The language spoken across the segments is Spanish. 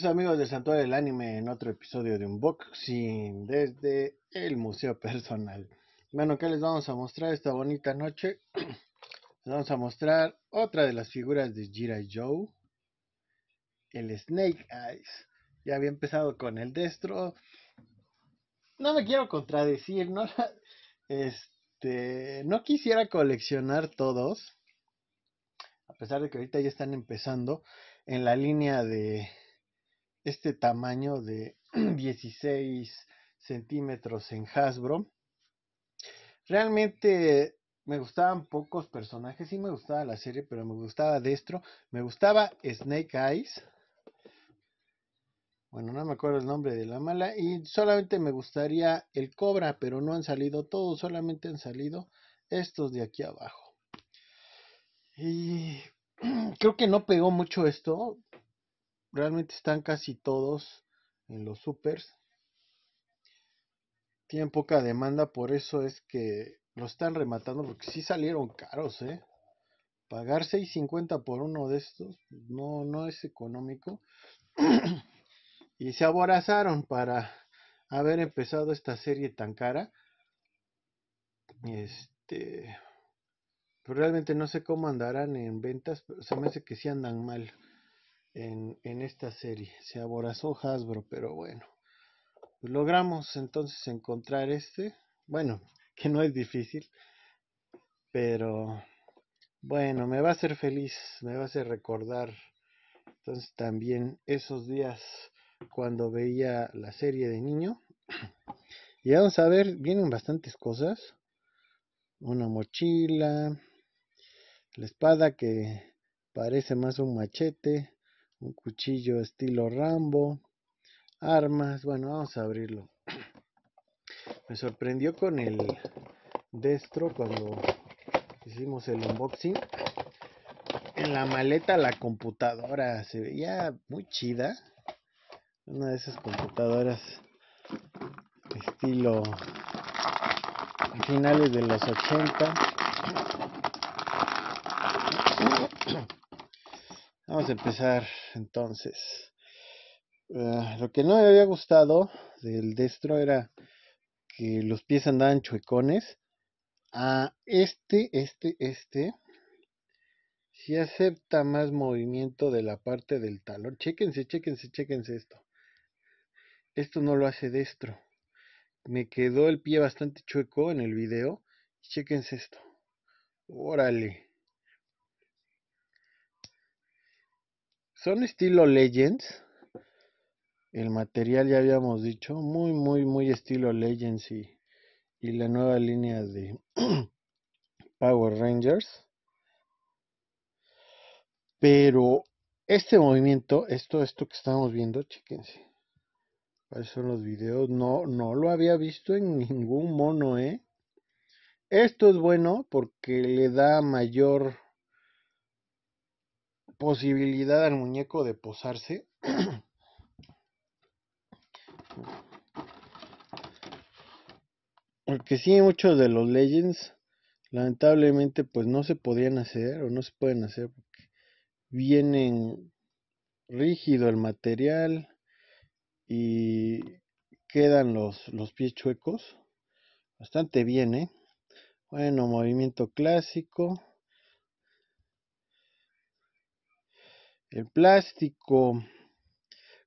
Pues, amigos del Santuario del Anime en otro episodio de Unboxing desde el Museo Personal. Bueno, ¿qué les vamos a mostrar esta bonita noche? les vamos a mostrar otra de las figuras de Jira Joe, el Snake Eyes. Ya había empezado con el Destro. No me quiero contradecir, ¿no? Este, no quisiera coleccionar todos, a pesar de que ahorita ya están empezando en la línea de este tamaño de 16 centímetros en Hasbro. Realmente me gustaban pocos personajes, sí me gustaba la serie, pero me gustaba Destro, me gustaba Snake Eyes. Bueno, no me acuerdo el nombre de la mala. Y solamente me gustaría el Cobra, pero no han salido todos, solamente han salido estos de aquí abajo. Y creo que no pegó mucho esto, realmente están casi todos en los supers. Tienen poca demanda, por eso es que lo están rematando, porque sí salieron caros, ¿eh? Pagar 6.50 por uno de estos pues, no, no es económico. y se aborazaron para haber empezado esta serie tan cara. Este, pues, realmente no sé cómo andarán en ventas, pero se me hace que sí andan mal en, esta serie. Se aborazó Hasbro, pero bueno. logramos entonces encontrar este. Bueno, que no es difícil. Pero bueno, me va a hacer feliz, me va a hacer recordar entonces también esos días cuando veía la serie de niño. Y vamos a ver, vienen bastantes cosas. Una mochila, la espada que parece más un machete, un cuchillo estilo Rambo, armas, bueno, vamos a abrirlo. Me sorprendió con el destro cuando hicimos el unboxing. En la maleta la computadora se veía muy chida. Una de esas computadoras estilo finales de los 80 Vamos a empezar entonces. Ah, lo que no me había gustado del destro era que los pies andaban chuecones. A este, este, este, si acepta más movimiento de la parte del talón. Chéquense, chéquense, chéquense esto. Esto no lo hace destro. Me quedó el pie bastante chueco en el video. Chéquense esto. Órale. estilo Legends. El material ya habíamos dicho. Muy, muy, muy estilo Legends y, la nueva línea de Power Rangers. Pero este movimiento, esto, esto que estamos viendo, chéquense. ¿Cuáles son los videos? No, no lo había visto en ningún mono, ¿eh? Esto es bueno porque le da mayor posibilidad al muñeco de posarse. Porque sí, muchos de los Legends lamentablemente pues no se podían hacer o no se pueden hacer porque vienen rígido el material y quedan los, los pies chuecos. Bastante bien, ¿eh? Bueno, movimiento clásico. El plástico,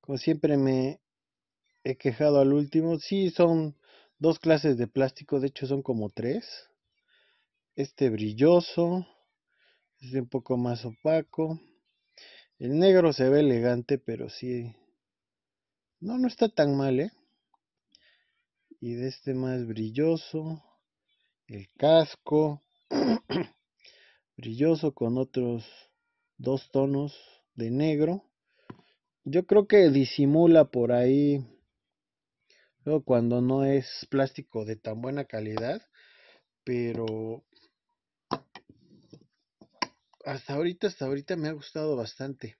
como siempre me he quejado al último, sí son dos clases de plástico, de hecho son como tres. Este brilloso, es este un poco más opaco. El negro se ve elegante, pero sí. No, no está tan mal, ¿eh? Y de este más brilloso, el casco, brilloso con otros dos tonos de negro. Yo creo que disimula por ahí luego cuando no es plástico de tan buena calidad, pero hasta ahorita, hasta ahorita me ha gustado bastante.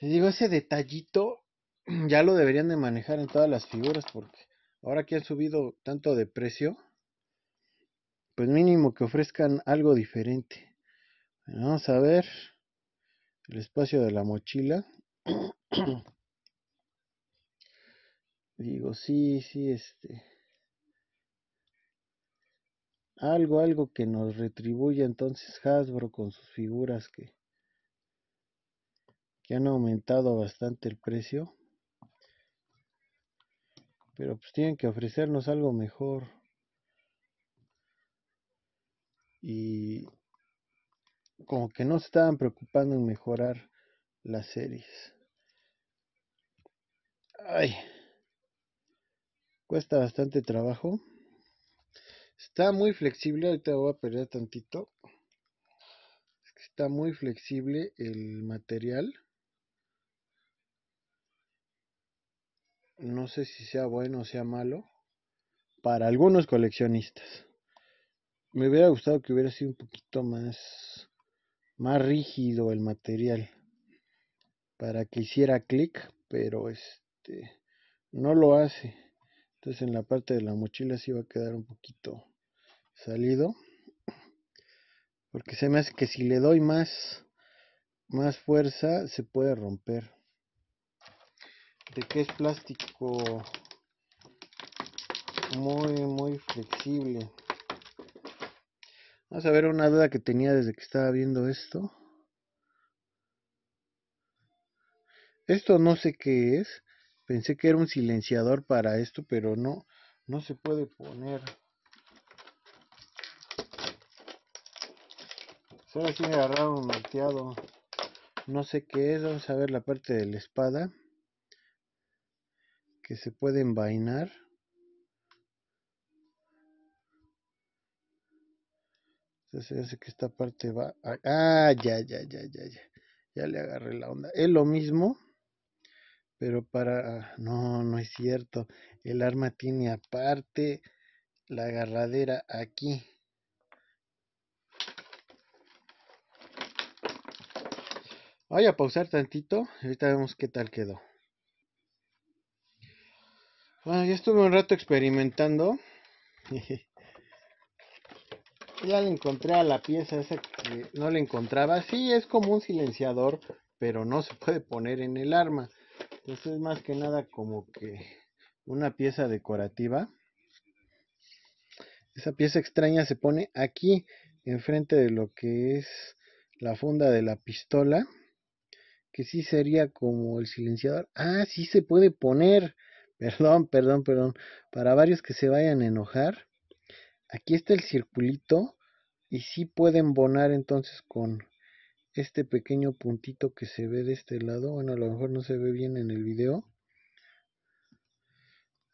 digo, ese detallito ya lo deberían de manejar en todas las figuras porque ahora que han subido tanto de precio, pues mínimo que ofrezcan algo diferente. Vamos a ver el espacio de la mochila. Digo, sí, sí, este. Algo, algo que nos retribuya entonces Hasbro con sus figuras que, que han aumentado bastante el precio. Pero pues tienen que ofrecernos algo mejor. Y como que no se estaban preocupando en mejorar las series. Ay, cuesta bastante trabajo. Está muy flexible, ahorita voy a perder tantito. Está muy flexible el material. No sé si sea bueno o sea malo para algunos coleccionistas. Me hubiera gustado que hubiera sido un poquito más más rígido el material para que hiciera clic, pero este no lo hace. Entonces en la parte de la mochila se va a quedar un poquito salido. Porque se me hace que si le doy más, más fuerza se puede romper. De que es plástico muy muy flexible. Vamos a ver una duda que tenía desde que estaba viendo esto. Esto no sé qué es. Pensé que era un silenciador para esto, pero no, no se puede poner. Solo me agarrado un mateado. No sé qué es. Vamos a ver la parte de la espada. Que se puede envainar. Entonces hace que esta parte va... Ah, ya, ya, ya, ya, ya. Ya le agarré la onda. Es lo mismo, pero para... No, no es cierto. El arma tiene aparte la agarradera aquí. Voy a pausar tantito y ahorita vemos qué tal quedó. Bueno, ya estuve un rato experimentando. ya le encontré a la pieza esa que no le encontraba. Sí, es como un silenciador, pero no se puede poner en el arma. Entonces es más que nada como que una pieza decorativa. Esa pieza extraña se pone aquí, enfrente de lo que es la funda de la pistola. Que sí sería como el silenciador. Ah, sí se puede poner. Perdón, perdón, perdón. Para varios que se vayan a enojar aquí está el circulito y si pueden bonar entonces con este pequeño puntito que se ve de este lado bueno a lo mejor no se ve bien en el video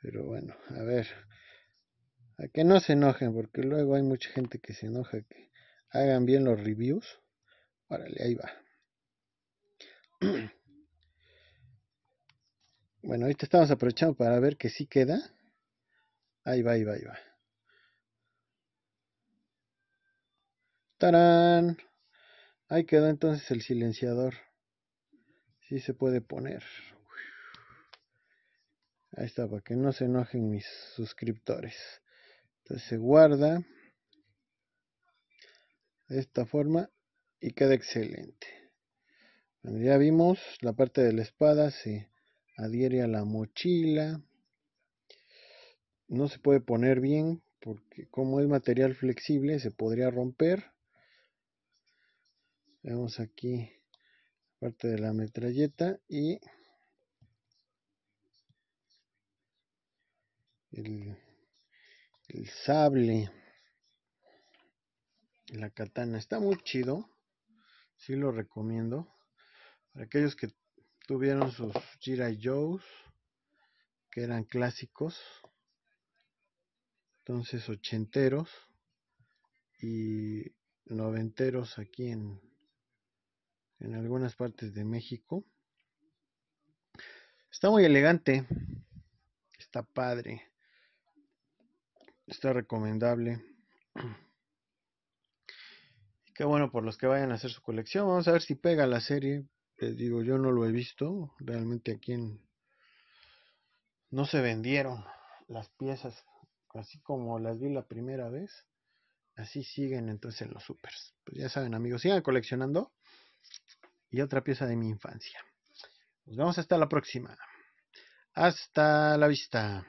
pero bueno a ver a que no se enojen porque luego hay mucha gente que se enoja que hagan bien los reviews órale ahí va bueno ahorita estamos aprovechando para ver que sí queda ahí va ahí va ahí va ¡Tarán! Ahí quedó entonces el silenciador. Sí se puede poner. Ahí está, para que no se enojen mis suscriptores. Entonces se guarda de esta forma y queda excelente. ya vimos la parte de la espada, se adhiere a la mochila. No se puede poner bien porque como es material flexible se podría romper Vemos aquí parte de la metralleta y el, sable, la katana. Está muy chido, sí lo recomiendo. Para aquellos que tuvieron sus Jira Joes, que eran clásicos, entonces ochenteros y noventeros aquí en en algunas partes de México. Está muy elegante, está padre, está recomendable. Y qué bueno por los que vayan a hacer su colección. Vamos a ver si pega la serie. Les digo, yo no lo he visto. Realmente aquí no se vendieron las piezas así como las vi la primera vez. Así siguen entonces en los supers. Pues ya saben, amigos, sigan coleccionando y otra pieza de mi infancia. Nos vemos hasta la próxima. Hasta la vista.